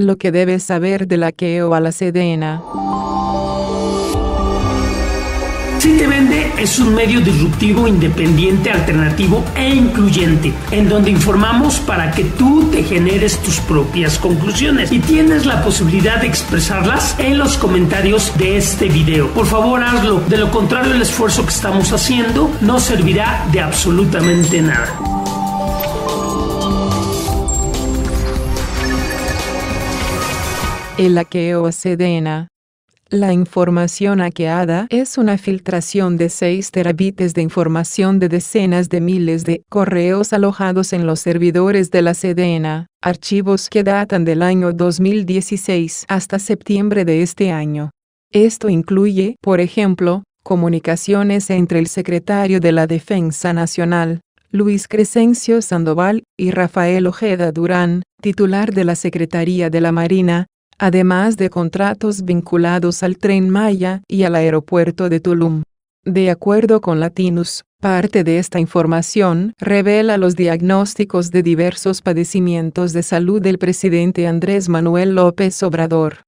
Lo que debes saber de la o a la CDN. Si te vende es un medio disruptivo, independiente, alternativo e incluyente, en donde informamos para que tú te generes tus propias conclusiones y tienes la posibilidad de expresarlas en los comentarios de este video. Por favor, hazlo, de lo contrario el esfuerzo que estamos haciendo no servirá de absolutamente nada. el a sedena. La información aqueada es una filtración de 6 terabytes de información de decenas de miles de correos alojados en los servidores de la Sedena, archivos que datan del año 2016 hasta septiembre de este año. Esto incluye, por ejemplo, comunicaciones entre el secretario de la Defensa Nacional, Luis Crescencio Sandoval, y Rafael Ojeda Durán, titular de la Secretaría de la Marina, además de contratos vinculados al tren Maya y al aeropuerto de Tulum. De acuerdo con Latinus, parte de esta información revela los diagnósticos de diversos padecimientos de salud del presidente Andrés Manuel López Obrador.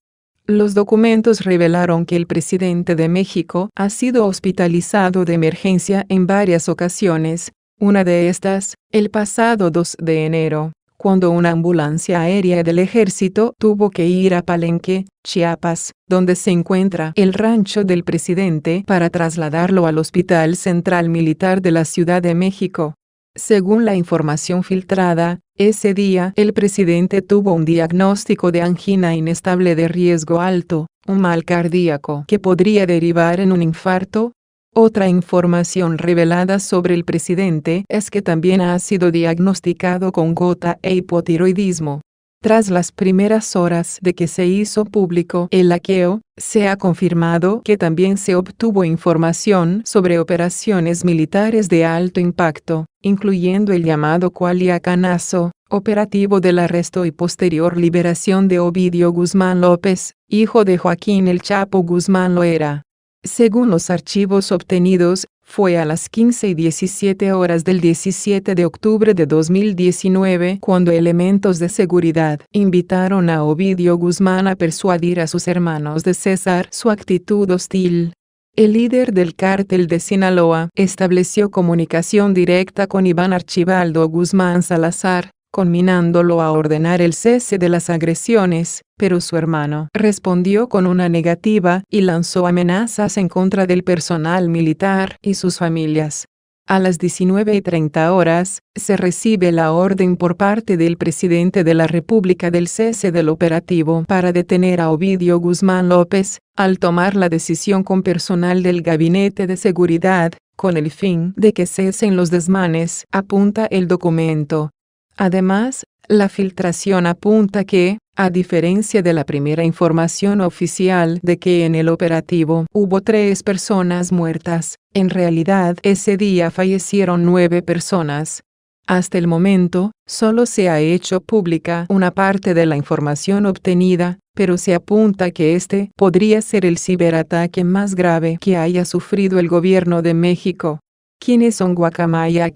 Los documentos revelaron que el presidente de México ha sido hospitalizado de emergencia en varias ocasiones, una de estas, el pasado 2 de enero cuando una ambulancia aérea del ejército tuvo que ir a Palenque, Chiapas, donde se encuentra el rancho del presidente para trasladarlo al Hospital Central Militar de la Ciudad de México. Según la información filtrada, ese día el presidente tuvo un diagnóstico de angina inestable de riesgo alto, un mal cardíaco que podría derivar en un infarto, otra información revelada sobre el presidente es que también ha sido diagnosticado con gota e hipotiroidismo. Tras las primeras horas de que se hizo público el hackeo, se ha confirmado que también se obtuvo información sobre operaciones militares de alto impacto, incluyendo el llamado Cualiacanazo, operativo del arresto y posterior liberación de Ovidio Guzmán López, hijo de Joaquín El Chapo Guzmán Loera. Según los archivos obtenidos, fue a las 15 y 17 horas del 17 de octubre de 2019 cuando elementos de seguridad invitaron a Ovidio Guzmán a persuadir a sus hermanos de César su actitud hostil. El líder del cártel de Sinaloa estableció comunicación directa con Iván Archibaldo Guzmán Salazar, conminándolo a ordenar el cese de las agresiones, pero su hermano respondió con una negativa y lanzó amenazas en contra del personal militar y sus familias. A las 19 y horas, se recibe la orden por parte del presidente de la República del cese del operativo para detener a Ovidio Guzmán López, al tomar la decisión con personal del Gabinete de Seguridad, con el fin de que cesen los desmanes, apunta el documento. Además, la filtración apunta que, a diferencia de la primera información oficial de que en el operativo hubo tres personas muertas, en realidad ese día fallecieron nueve personas. Hasta el momento, solo se ha hecho pública una parte de la información obtenida, pero se apunta que este podría ser el ciberataque más grave que haya sufrido el gobierno de México. ¿Quiénes son Guacamaya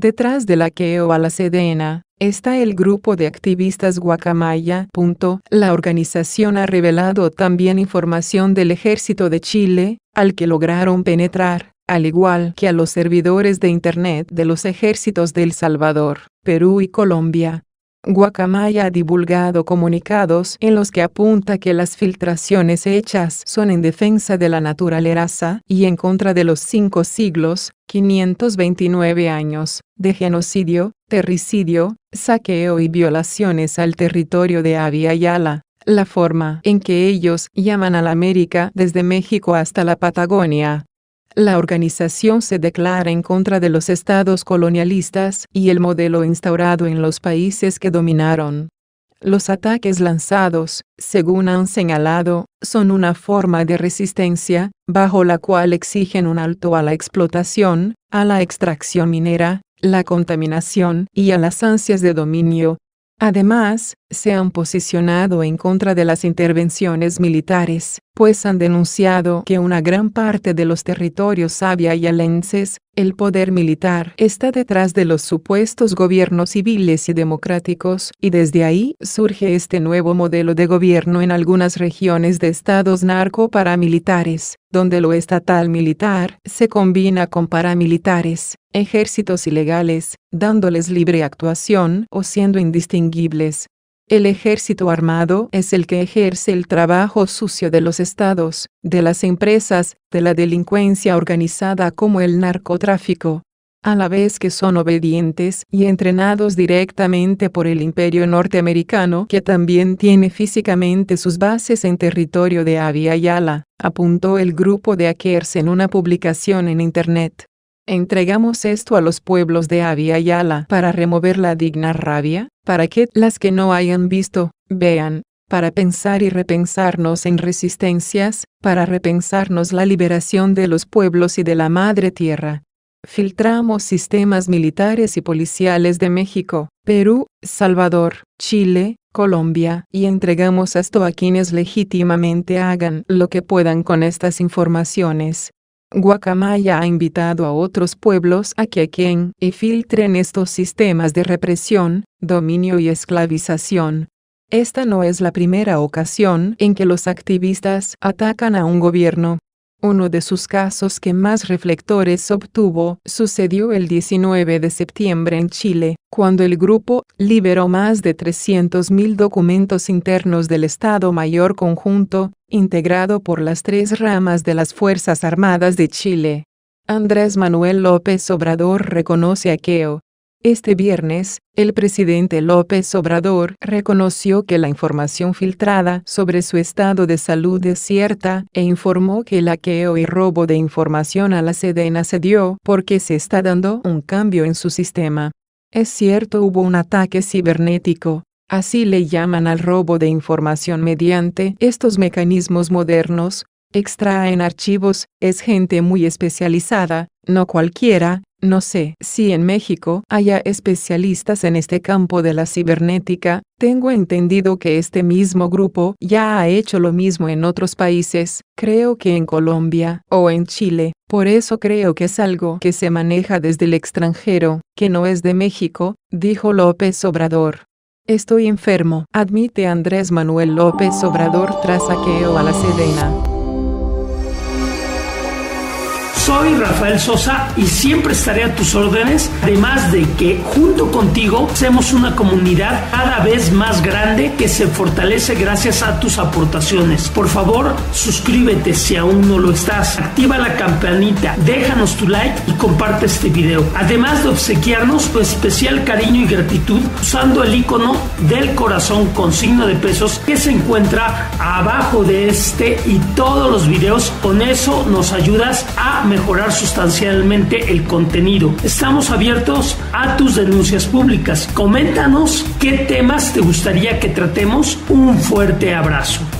Detrás de la queo a la Sedena, está el grupo de activistas Guacamaya. La organización ha revelado también información del ejército de Chile, al que lograron penetrar, al igual que a los servidores de Internet de los ejércitos de El Salvador, Perú y Colombia. Guacamaya ha divulgado comunicados en los que apunta que las filtraciones hechas son en defensa de la naturaleza y en contra de los cinco siglos, 529 años, de genocidio, terricidio, saqueo y violaciones al territorio de Avia La forma en que ellos llaman a la América desde México hasta la Patagonia la organización se declara en contra de los estados colonialistas y el modelo instaurado en los países que dominaron. Los ataques lanzados, según han señalado, son una forma de resistencia, bajo la cual exigen un alto a la explotación, a la extracción minera, la contaminación y a las ansias de dominio. Además, se han posicionado en contra de las intervenciones militares, pues han denunciado que una gran parte de los territorios sabia y alenses, el poder militar está detrás de los supuestos gobiernos civiles y democráticos, y desde ahí surge este nuevo modelo de gobierno en algunas regiones de estados narco-paramilitares, donde lo estatal militar se combina con paramilitares, ejércitos ilegales, dándoles libre actuación o siendo indistinguibles, el ejército armado es el que ejerce el trabajo sucio de los estados, de las empresas, de la delincuencia organizada como el narcotráfico. A la vez que son obedientes y entrenados directamente por el imperio norteamericano que también tiene físicamente sus bases en territorio de Abya Yala, apuntó el grupo de Akers en una publicación en Internet entregamos esto a los pueblos de Avia y Ala para remover la digna rabia, para que las que no hayan visto, vean, para pensar y repensarnos en resistencias, para repensarnos la liberación de los pueblos y de la madre tierra. Filtramos sistemas militares y policiales de México, Perú, Salvador, Chile, Colombia, y entregamos esto a quienes legítimamente hagan lo que puedan con estas informaciones, Guacamaya ha invitado a otros pueblos a que aquen y filtren estos sistemas de represión, dominio y esclavización. Esta no es la primera ocasión en que los activistas atacan a un gobierno. Uno de sus casos que más reflectores obtuvo sucedió el 19 de septiembre en Chile, cuando el grupo liberó más de 300.000 documentos internos del Estado Mayor Conjunto, integrado por las tres ramas de las Fuerzas Armadas de Chile. Andrés Manuel López Obrador reconoce Keo. Este viernes, el presidente López Obrador reconoció que la información filtrada sobre su estado de salud es cierta e informó que el hackeo y robo de información a la Sedena se dio porque se está dando un cambio en su sistema. Es cierto hubo un ataque cibernético, así le llaman al robo de información mediante estos mecanismos modernos, extraen archivos, es gente muy especializada, no cualquiera, no sé si en México haya especialistas en este campo de la cibernética, tengo entendido que este mismo grupo ya ha hecho lo mismo en otros países, creo que en Colombia o en Chile, por eso creo que es algo que se maneja desde el extranjero, que no es de México, dijo López Obrador. Estoy enfermo, admite Andrés Manuel López Obrador tras saqueo a la Sedena. Soy Rafael Sosa y siempre estaré a tus órdenes, además de que junto contigo hacemos una comunidad cada vez más grande que se fortalece gracias a tus aportaciones. Por favor, suscríbete si aún no lo estás, activa la campanita, déjanos tu like y comparte este video. Además de obsequiarnos tu especial cariño y gratitud usando el icono del corazón con signo de pesos que se encuentra abajo de este y todos los videos. Con eso nos ayudas a mejorar mejorar sustancialmente el contenido. Estamos abiertos a tus denuncias públicas. Coméntanos qué temas te gustaría que tratemos. Un fuerte abrazo.